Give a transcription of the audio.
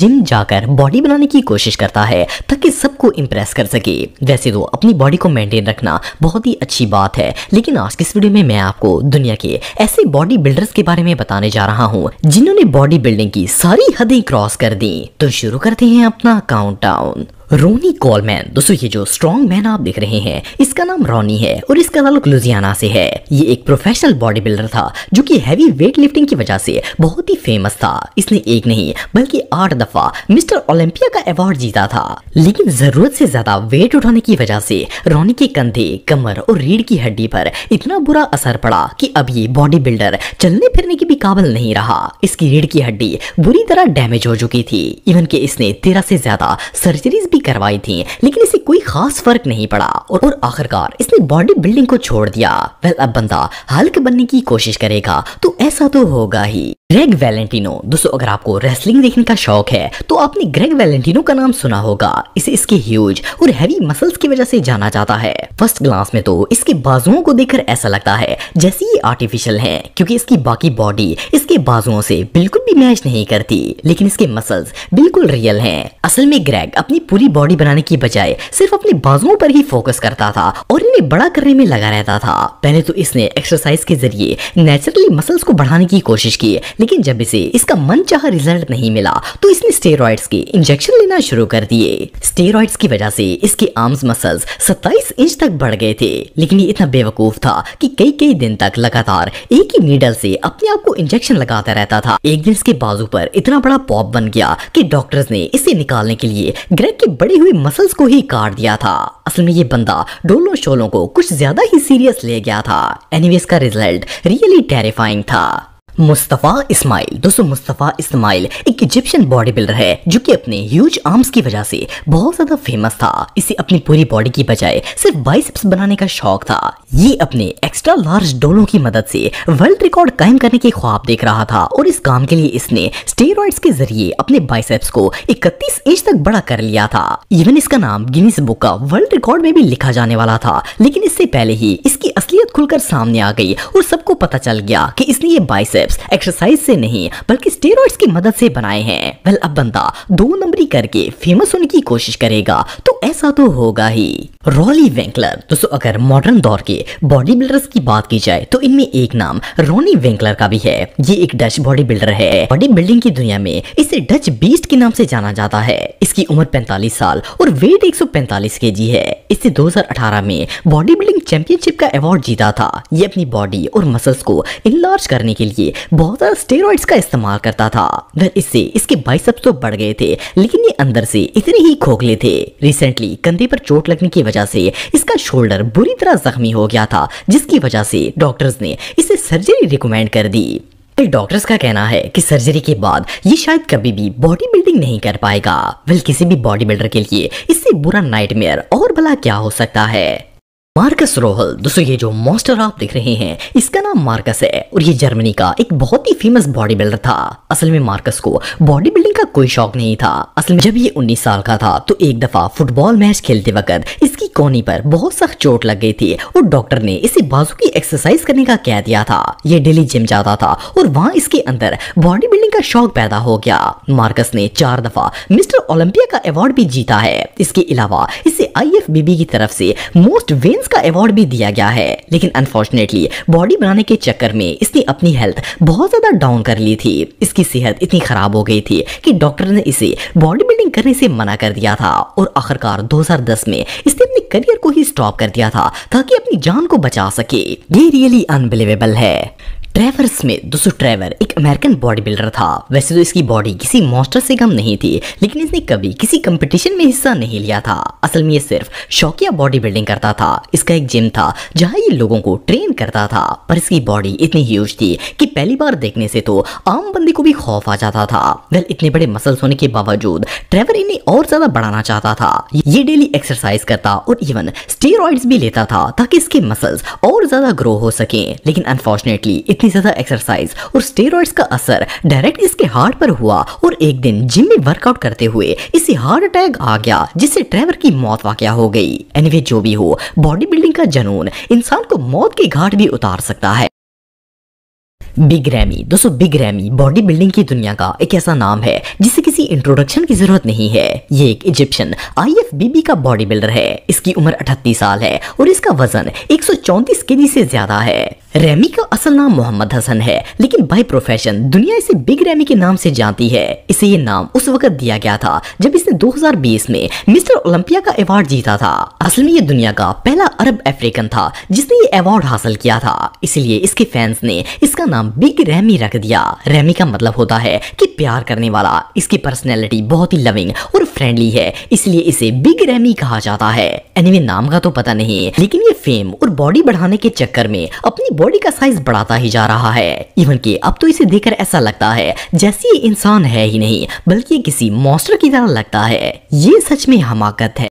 gym जाकर body बनाने की कोशिश करता है ताकि सबको इम्प्रेस कर सके वैसे तो अपनी बॉडी को मेंटेन रखना बहुत ही अच्छी बात है लेकिन आज की इस वीडियो में मैं आपको दुनिया के ऐसे बॉडी बिल्डर्स के बारे में बताने जा रहा हूँ जिन्होंने बॉडी बिल्डिंग की सारी हदें क्रॉस कर दी तो शुरू करते हैं अपना डाउन रोनी कॉलमैन दोस्तों ये जो स्ट्रॉन्ग मैन आप देख रहे हैं इसका नाम रोनी है और इसका ताल्लुक लुजियाना से है ये एक प्रोफेशनल बॉडी बिल्डर था जो कि हैवी वेट लिफ्टिंग की वजह से बहुत ही फेमस था इसने एक नहीं बल्कि आठ दफा मिस्टर ओलंपिया का अवार्ड जीता था लेकिन जरूरत से ज्यादा वेट उठाने की वजह से रोनी के कंधे कमर और रीढ़ की हड्डी पर इतना बुरा असर पड़ा की अब ये बॉडी बिल्डर चलने फिरने की भी काबल नहीं रहा इसकी रीढ़ की हड्डी बुरी तरह डैमेज हो चुकी थी इवन के इसने तेरह से ज्यादा सर्जरीज भी करवाई थी लेकिन इसे कोई खास फर्क नहीं पड़ा और, और आखिरकार इसने बॉडी बिल्डिंग को छोड़ दिया वेल अब बंदा हल्क बनने की कोशिश करेगा तो ऐसा तो होगा ही ग्रेग वैलेंटिनो दोस्तों अगर आपको रेसलिंग देखने का शौक है तो आपने ग्रेग वैलेंटिनो का नाम सुना होगा इसे इसके ह्यूज और हैवी मसल्स की वजह से जाना जाता है फर्स्ट ग्लास में तो इसके बाजुओं को देखकर ऐसा लगता है जैसे ये आर्टिफिशियल है क्योंकि इसकी बाकी बॉडी इसके बाजुओं से बिल्कुल भी मैच नहीं करती लेकिन इसके मसल्स बिल्कुल रियल है असल में ग्रेग अपनी पूरी बॉडी बनाने की बजाय सिर्फ अपने बाजुओं पर ही फोकस करता था और इन्हें बड़ा करने में लगा रहता था पहले तो इसने एक्सरसाइज के जरिए नेचुरली मसल्स को बढ़ाने की कोशिश की लेकिन जब इसे इसका मन चाह रिजल्ट नहीं मिला तो इसने स्टेरॉइड के इंजेक्शन लेना शुरू कर दिए स्टेरॉइड की वजह से इसके आर्म्स मसल्स सत्ताईस इंच तक बढ़ गए थे लेकिन ये इतना बेवकूफ था कि कई कई दिन तक लगातार एक ही नीडल से अपने आप को इंजेक्शन लगाता रहता था एक दिन इसके बाजू पर इतना बड़ा पॉप बन गया कि डॉक्टर्स ने इसे निकालने के लिए ग्रेग के बड़ी हुई मसल्स को ही काट दिया था असल में ये बंदा डोलो शोलों को कुछ ज्यादा ही सीरियस ले गया था एनीवेज का रिजल्ट रियली टेरिफाइंग था मुस्तफ़ा इस्माइल दोस्तों मुस्तफ़ा इस्माइल एक इजिप्शियन बॉडी बिल्डर है जो कि अपने ह्यूज आर्म्स की वजह से बहुत ज़्यादा फेमस था इसे अपनी पूरी बॉडी की बजाय सिर्फ बाइसेप्स बनाने का शौक था ये अपने एक्स्ट्रा लार्ज डोलों की मदद से वर्ल्ड रिकॉर्ड कायम करने के ख्वाब देख रहा था और इस काम के लिए इसने स्टेरॉइड के जरिए अपने बाइसेप्स को इकतीस इंच तक बड़ा कर लिया था इवन इसका नाम गिनीस बुक का वर्ल्ड रिकॉर्ड में भी लिखा जाने वाला था लेकिन इससे पहले ही इसकी असलियत खुलकर सामने आ गई और सबको पता चल गया की इसने ये बाइसेप बाइसेप्स एक्सरसाइज से नहीं बल्कि स्टेरॉइड्स की मदद से बनाए हैं वेल अब बंदा दो नंबरी करके फेमस होने की कोशिश करेगा तो ऐसा तो होगा ही रॉली वेंकलर दोस्तों अगर मॉडर्न दौर के बॉडी बिल्डर्स की बात की जाए तो इनमें एक नाम रोनी वेंकलर का भी है ये एक डच बॉडी बिल्डर है बॉडी बिल्डिंग की दुनिया में इसे डच बीस्ट के नाम से जाना जाता है इसकी उम्र 45 साल और वेट 145 जी है इसे 2018 में बॉडी बिल्डिंग चैंपियनशिप का अवार्ड जीता था ये अपनी बॉडी और मसल्स को इनलार्ज करने के लिए बहुत ज्यादा स्टेरॉइड का इस्तेमाल करता था इससे इसके बाइसअप तो बढ़ गए थे लेकिन ये अंदर से इतने ही खोखले थे रिसेंटली कंधे पर चोट लगने की वजह से इसका शोल्डर बुरी तरह जख्मी हो गया था जिसकी वजह से डॉक्टर्स ने इसे सर्जरी रिकमेंड कर दी डॉक्टर्स का कहना है कि सर्जरी के बाद ये शायद कभी भी बॉडी बिल्डिंग नहीं कर पाएगा वेल किसी भी बॉडी बिल्डर के लिए इससे बुरा नाइटमेयर और भला क्या हो सकता है मार्कस रोहल दोस्तों ये जो मॉन्स्टर आप देख रहे हैं इसका नाम मार्कस है और ये जर्मनी का एक बहुत ही फेमस बॉडी बिल्डर था असल में मार्कस को बॉडी बिल्डिंग का कोई शौक नहीं था असल में जब ये 19 साल का था तो एक दफा फुटबॉल मैच खेलते वक्त इसकी कोनी पर बहुत सख्त चोट लग गई थी और डॉक्टर ने इसे बाजू की एक्सरसाइज करने का कह दिया था ये डेली जिम जाता था और वहाँ इसके अंदर बॉडी बिल्डिंग का शौक पैदा हो गया मार्कस ने चार दफा मिस्टर ओलम्पिया का अवार्ड भी जीता है इसके अलावा इसे आई की तरफ से मोस्ट वेन साइंस का अवार्ड भी दिया गया है लेकिन अनफॉर्चुनेटली बॉडी बनाने के चक्कर में इसने अपनी हेल्थ बहुत ज़्यादा डाउन कर ली थी इसकी सेहत इतनी ख़राब हो गई थी कि डॉक्टर ने इसे बॉडी बिल्डिंग करने से मना कर दिया था और आखिरकार 2010 में इसने अपने करियर को ही स्टॉप कर दिया था ताकि अपनी जान को बचा सके ये रियली अनबिलीवेबल है ट्रेवर स्मिथ दोस्तों ट्रेवर एक अमेरिकन बॉडी बिल्डर था वैसे तो इसकी बॉडी किसी मॉन्स्टर से कम नहीं थी लेकिन इसने कभी किसी कंपटीशन में हिस्सा नहीं लिया था असल में ये सिर्फ शौकिया बॉडी बिल्डिंग करता था इसका एक जिम था जहां ये लोगों को ट्रेन करता था पर इसकी बॉडी इतनी ह्यूज थी कि पहली बार देखने से तो आम बंदी को भी खौफ आ जाता था वेल इतने बड़े मसल्स होने के बावजूद ट्रेवर इन्हें और ज्यादा बढ़ाना चाहता था ये डेली एक्सरसाइज करता और इवन स्टेरॉइड भी लेता था ताकि इसके मसल्स और ज्यादा ग्रो हो सके लेकिन अनफॉर्चुनेटली इतनी ज़्यादा एक्सरसाइज और स्टेरॉइड्स का असर डायरेक्ट इसके हार्ट पर हुआ और एक दिन जिम में वर्कआउट करते हुए इसे हार्ट अटैक आ गया जिससे ट्रेवर की मौत वाक़ हो गई एनिवे anyway, जो भी हो बॉडी बिल्डिंग का जनून इंसान को मौत के घाट भी उतार सकता है बिग रैमी दोस्तों बिग रैमी बॉडी बिल्डिंग की दुनिया का एक ऐसा नाम है जिसे किसी इंट्रोडक्शन की जरूरत नहीं है ये एक इजिप्शियन आईएफबीबी का बॉडी बिल्डर है इसकी उम्र 38 साल है और इसका वजन 134 केजी से ज्यादा है रेमी का असल नाम मोहम्मद हसन है लेकिन बाय प्रोफेशन दुनिया इसे बिग रेमी के नाम से जानती है इसे ये नाम उस वक्त दिया गया था जब इसने 2020 में मिस्टर ओलंपिया का अवार्ड जीता था असल में ये दुनिया का पहला अरब अफ्रीकन था जिसने ये अवार्ड हासिल किया था इसलिए इसके फैंस ने इसका नाम बिग रेमी रख दिया रेमी का मतलब होता है की प्यार करने वाला इसकी पर्सनैलिटी बहुत ही लविंग और फ्रेंडली है इसलिए इसे बिग रेमी कहा जाता है एनिवे नाम का तो पता नहीं लेकिन ये फेम और बॉडी बढ़ाने के चक्कर में अपनी बॉडी का साइज बढ़ाता ही जा रहा है इवन कि अब तो इसे देखकर ऐसा लगता है जैसे ये इंसान है ही नहीं बल्कि किसी मॉन्स्टर की तरह लगता है ये सच में हमाकत है